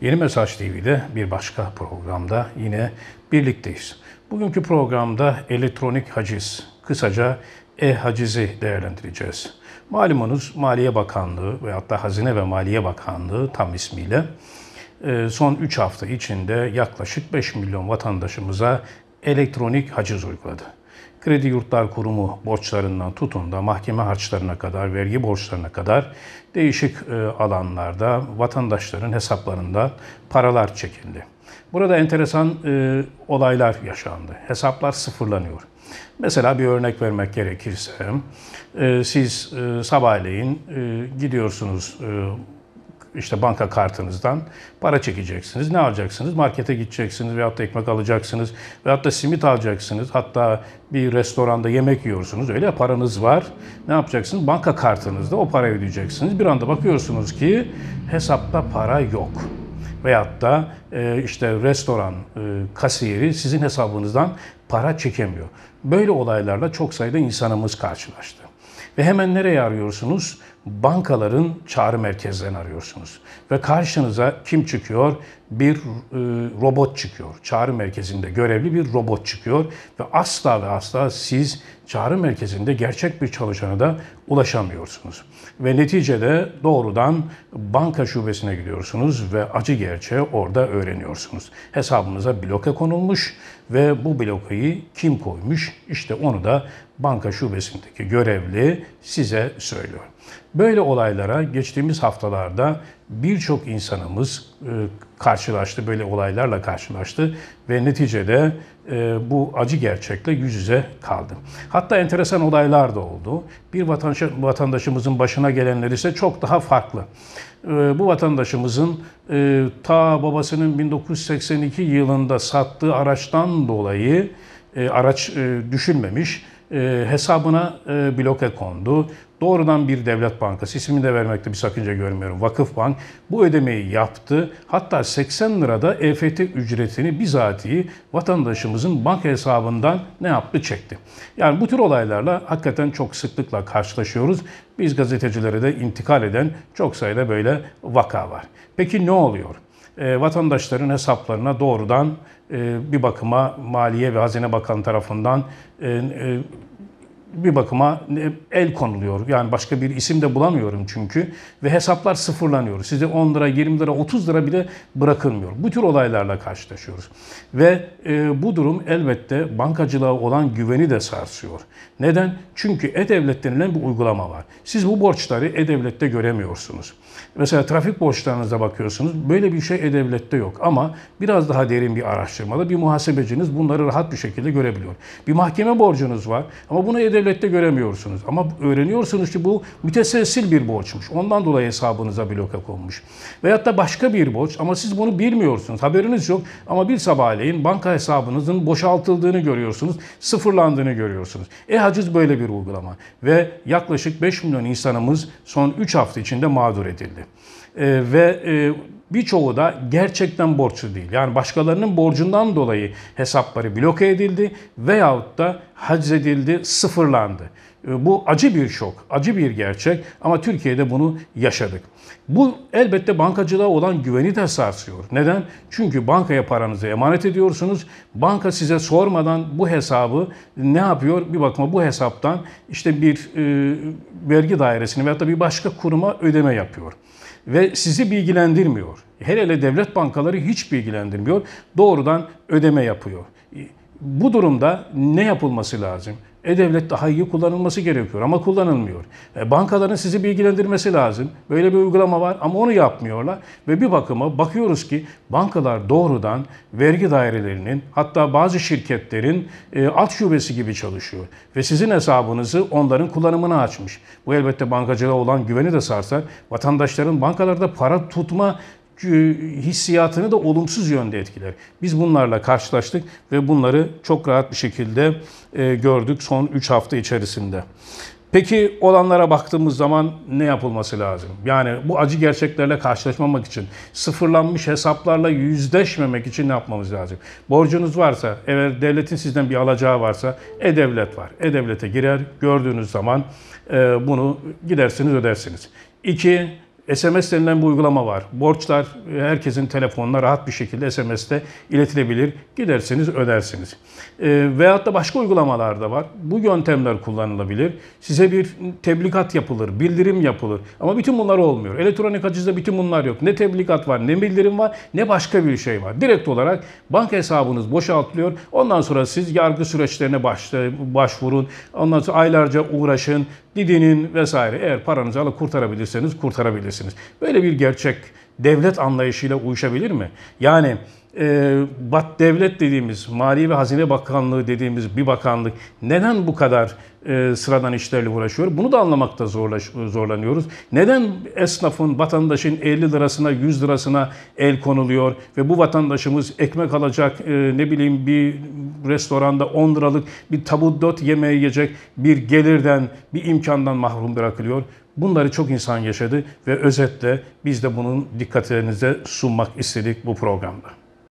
Yeni Mesaj TV'de bir başka programda yine birlikteyiz. Bugünkü programda elektronik haciz, kısaca e-hacizi değerlendireceğiz. Malumunuz Maliye Bakanlığı ve hatta Hazine ve Maliye Bakanlığı tam ismiyle e, son 3 hafta içinde yaklaşık 5 milyon vatandaşımıza elektronik haciz uyguladı. Kredi Yurtlar Kurumu borçlarından tutun da mahkeme harçlarına kadar, vergi borçlarına kadar değişik e, alanlarda vatandaşların hesaplarında paralar çekildi. Burada enteresan e, olaylar yaşandı. Hesaplar sıfırlanıyor. Mesela bir örnek vermek gerekirse, e, siz sabahleyin gidiyorsunuz e, işte banka kartınızdan para çekeceksiniz. Ne alacaksınız? Markete gideceksiniz veyahut da ekmek alacaksınız veyahut da simit alacaksınız. Hatta bir restoranda yemek yiyorsunuz. Öyle paranız var. Ne yapacaksınız? Banka kartınızda o parayı ödeyeceksiniz. Bir anda bakıyorsunuz ki hesapta para yok veyahut da e, işte restoran e, kasiyeri sizin hesabınızdan para çekemiyor. Böyle olaylarla çok sayıda insanımız karşılaştı. Ve hemen nereye arıyorsunuz? bankaların çağrı merkezlerini arıyorsunuz. Ve karşınıza kim çıkıyor? Bir e, robot çıkıyor. Çağrı merkezinde görevli bir robot çıkıyor ve asla ve asla siz çağrı merkezinde gerçek bir çalışana da ulaşamıyorsunuz. Ve neticede doğrudan banka şubesine gidiyorsunuz ve acı gerçeği orada öğreniyorsunuz. Hesabınıza bloke konulmuş ve bu blokeyi kim koymuş? İşte onu da banka şubesindeki görevli size söylüyor. Böyle olaylara geçtiğimiz haftalarda birçok insanımız e, karşılaştı, böyle olaylarla karşılaştı ve neticede e, bu acı gerçekle yüz yüze kaldı. Hatta enteresan olaylar da oldu. Bir vatandaşımızın başına gelenler ise çok daha farklı. E, bu vatandaşımızın ta babasının 1982 yılında sattığı araçtan dolayı araç düşünmemiş e, hesabına e, bloke kondu. Doğrudan bir devlet bankası, ismini de vermekte bir sakınca görmüyorum, Vakıf Bank bu ödemeyi yaptı. Hatta 80 lirada EFT ücretini bizatihi vatandaşımızın banka hesabından ne yaptı çekti. Yani bu tür olaylarla hakikaten çok sıklıkla karşılaşıyoruz. Biz gazetecilere de intikal eden çok sayıda böyle vaka var. Peki ne oluyor? E, vatandaşların hesaplarına doğrudan e, bir bakıma Maliye ve Hazine Bakanı tarafından e, bir bakıma el konuluyor. Yani başka bir isim de bulamıyorum çünkü. Ve hesaplar sıfırlanıyor. Size 10 lira, 20 lira, 30 lira bile bırakılmıyor. Bu tür olaylarla karşılaşıyoruz. Ve e, bu durum elbette bankacılığa olan güveni de sarsıyor. Neden? Çünkü E-Devlet denilen bir uygulama var. Siz bu borçları E-Devlet'te göremiyorsunuz. Mesela trafik borçlarınıza bakıyorsunuz. Böyle bir şey E-Devlet'te yok. Ama biraz daha derin bir araştırmada bir muhasebeciniz bunları rahat bir şekilde görebiliyor. Bir mahkeme borcunuz var ama bunu E-Devlet'te devlette göremiyorsunuz. Ama öğreniyorsunuz ki bu müteselsil bir borçmuş. Ondan dolayı hesabınıza bloke konmuş. Veyahut da başka bir borç ama siz bunu bilmiyorsunuz. Haberiniz yok ama bir sabahleyin banka hesabınızın boşaltıldığını görüyorsunuz. Sıfırlandığını görüyorsunuz. E-haciz böyle bir uygulama. Ve yaklaşık 5 milyon insanımız son 3 hafta içinde mağdur edildi. E, ve e, Birçoğu da gerçekten borçlu değil. Yani başkalarının borcundan dolayı hesapları bloke edildi veyahut da haczedildi, sıfırlandı. E, bu acı bir şok, acı bir gerçek ama Türkiye'de bunu yaşadık. Bu elbette bankacılığa olan güveni de sarsıyor. Neden? Çünkü bankaya paranızı emanet ediyorsunuz. Banka size sormadan bu hesabı ne yapıyor? Bir bakıma bu hesaptan işte bir e, vergi dairesini veyahut da bir başka kuruma ödeme yapıyor ve sizi bilgilendirmiyor. Hele hele devlet bankaları hiç bilgilendirmiyor. Doğrudan ödeme yapıyor. Bu durumda ne yapılması lazım? E-Devlet daha iyi kullanılması gerekiyor ama kullanılmıyor. E, bankaların sizi bilgilendirmesi lazım. Böyle bir uygulama var ama onu yapmıyorlar. Ve bir bakıma bakıyoruz ki bankalar doğrudan vergi dairelerinin hatta bazı şirketlerin e, alt şubesi gibi çalışıyor. Ve sizin hesabınızı onların kullanımına açmış. Bu elbette bankacılığa olan güveni de sarsar. Vatandaşların bankalarda para tutma e, hissiyatını da olumsuz yönde etkiler. Biz bunlarla karşılaştık ve bunları çok rahat bir şekilde e, gördük son 3 hafta içerisinde. Peki olanlara baktığımız zaman ne yapılması lazım? Yani bu acı gerçeklerle karşılaşmamak için, sıfırlanmış hesaplarla yüzleşmemek için ne yapmamız lazım? Borcunuz varsa, eğer devletin sizden bir alacağı varsa e-devlet var. E-devlete girer, gördüğünüz zaman e, bunu gidersiniz ödersiniz. İki, SMS denilen bir uygulama var. Borçlar e, herkesin telefonuna rahat bir şekilde SMS'te iletilebilir. Gidersiniz ödersiniz. E, veyahut da başka uygulamalar da var. Bu yöntemler kullanılabilir. Size bir tebligat yapılır, bildirim yapılır. Ama bütün bunlar olmuyor. Elektronik açıda bütün bunlar yok. Ne tebligat var, ne bildirim var, ne başka bir şey var. Direkt olarak banka hesabınız boşaltılıyor. Ondan sonra siz yargı süreçlerine başla, başvurun. Ondan sonra aylarca uğraşın. Didi'nin vesaire eğer paranızı alıp kurtarabilirseniz kurtarabilirsiniz. Böyle bir gerçek devlet anlayışıyla uyuşabilir mi? Yani e, bat devlet dediğimiz, Mali ve Hazine Bakanlığı dediğimiz bir bakanlık neden bu kadar e, sıradan işlerle uğraşıyor? Bunu da anlamakta zorlaş, e, zorlanıyoruz. Neden esnafın, vatandaşın 50 lirasına, 100 lirasına el konuluyor ve bu vatandaşımız ekmek alacak, e, ne bileyim bir restoranda 10 liralık bir tabudot yemeği yiyecek bir gelirden, bir imkandan mahrum bırakılıyor? Bunları çok insan yaşadı ve özetle biz de bunun dikkatlerinize sunmak istedik bu programda.